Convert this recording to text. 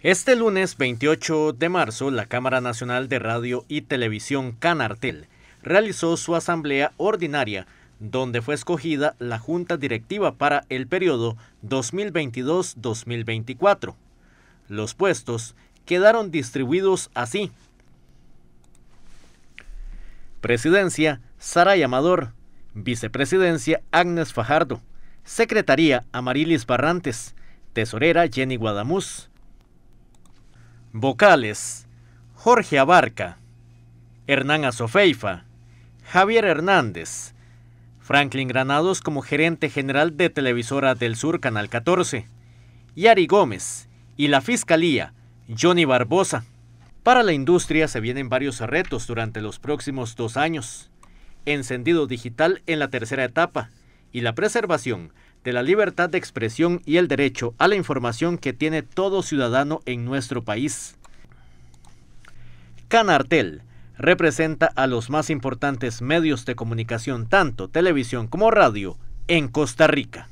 Este lunes 28 de marzo, la Cámara Nacional de Radio y Televisión Canartel realizó su asamblea ordinaria, donde fue escogida la Junta Directiva para el periodo 2022-2024. Los puestos quedaron distribuidos así. Presidencia, Sara Amador. Vicepresidencia, Agnes Fajardo. Secretaría, Amarilis Barrantes. Tesorera, Jenny Guadamuz. Vocales: Jorge Abarca, Hernán Azofeifa, Javier Hernández, Franklin Granados como gerente general de Televisora del Sur Canal 14, Yari Gómez y la Fiscalía, Johnny Barbosa. Para la industria se vienen varios retos durante los próximos dos años. Encendido digital en la tercera etapa y la preservación de la libertad de expresión y el derecho a la información que tiene todo ciudadano en nuestro país. Canartel representa a los más importantes medios de comunicación, tanto televisión como radio, en Costa Rica.